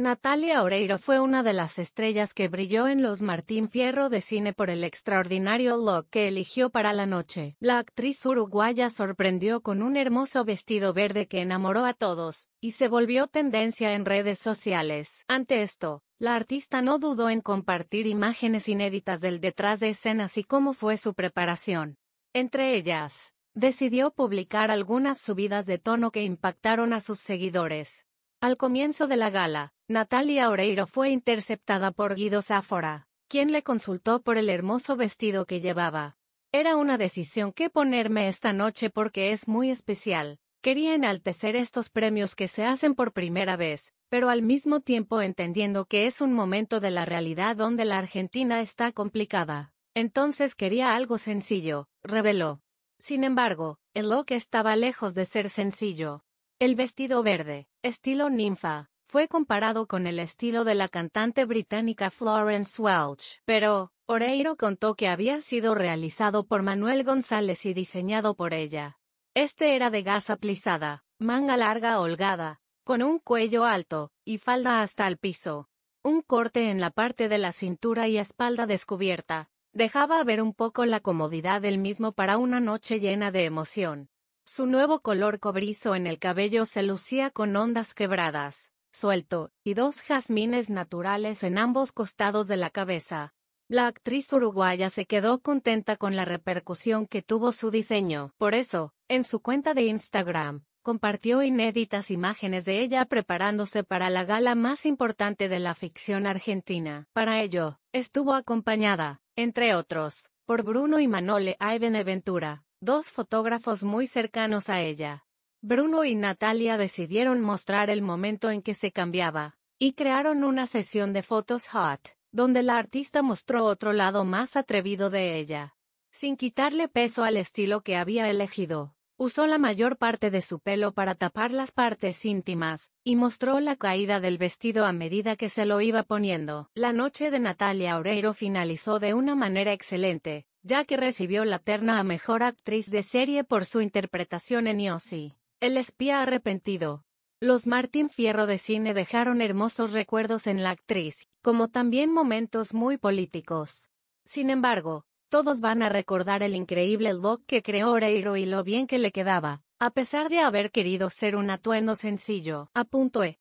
Natalia Oreiro fue una de las estrellas que brilló en los Martín Fierro de cine por el extraordinario look que eligió para la noche. La actriz uruguaya sorprendió con un hermoso vestido verde que enamoró a todos, y se volvió tendencia en redes sociales. Ante esto, la artista no dudó en compartir imágenes inéditas del detrás de escenas y cómo fue su preparación. Entre ellas, decidió publicar algunas subidas de tono que impactaron a sus seguidores al comienzo de la gala, Natalia Oreiro fue interceptada por Guido Sáfora, quien le consultó por el hermoso vestido que llevaba. Era una decisión que ponerme esta noche porque es muy especial. Quería enaltecer estos premios que se hacen por primera vez, pero al mismo tiempo entendiendo que es un momento de la realidad donde la Argentina está complicada. Entonces quería algo sencillo, reveló. Sin embargo, el look estaba lejos de ser sencillo. El vestido verde, estilo ninfa, fue comparado con el estilo de la cantante británica Florence Welch, pero Oreiro contó que había sido realizado por Manuel González y diseñado por ella. Este era de gasa plisada, manga larga holgada, con un cuello alto, y falda hasta el piso. Un corte en la parte de la cintura y espalda descubierta, dejaba ver un poco la comodidad del mismo para una noche llena de emoción. Su nuevo color cobrizo en el cabello se lucía con ondas quebradas, suelto, y dos jazmines naturales en ambos costados de la cabeza. La actriz uruguaya se quedó contenta con la repercusión que tuvo su diseño. Por eso, en su cuenta de Instagram, compartió inéditas imágenes de ella preparándose para la gala más importante de la ficción argentina. Para ello, estuvo acompañada, entre otros, por Bruno y Manole Beneventura dos fotógrafos muy cercanos a ella. Bruno y Natalia decidieron mostrar el momento en que se cambiaba, y crearon una sesión de fotos hot, donde la artista mostró otro lado más atrevido de ella. Sin quitarle peso al estilo que había elegido, usó la mayor parte de su pelo para tapar las partes íntimas, y mostró la caída del vestido a medida que se lo iba poniendo. La noche de Natalia Oreiro finalizó de una manera excelente, ya que recibió la terna a Mejor Actriz de Serie por su interpretación en Yossi, e El espía arrepentido. Los Martín Fierro de cine dejaron hermosos recuerdos en la actriz, como también momentos muy políticos. Sin embargo, todos van a recordar el increíble look que creó Oreiro y lo bien que le quedaba, a pesar de haber querido ser un atuendo sencillo. punto E.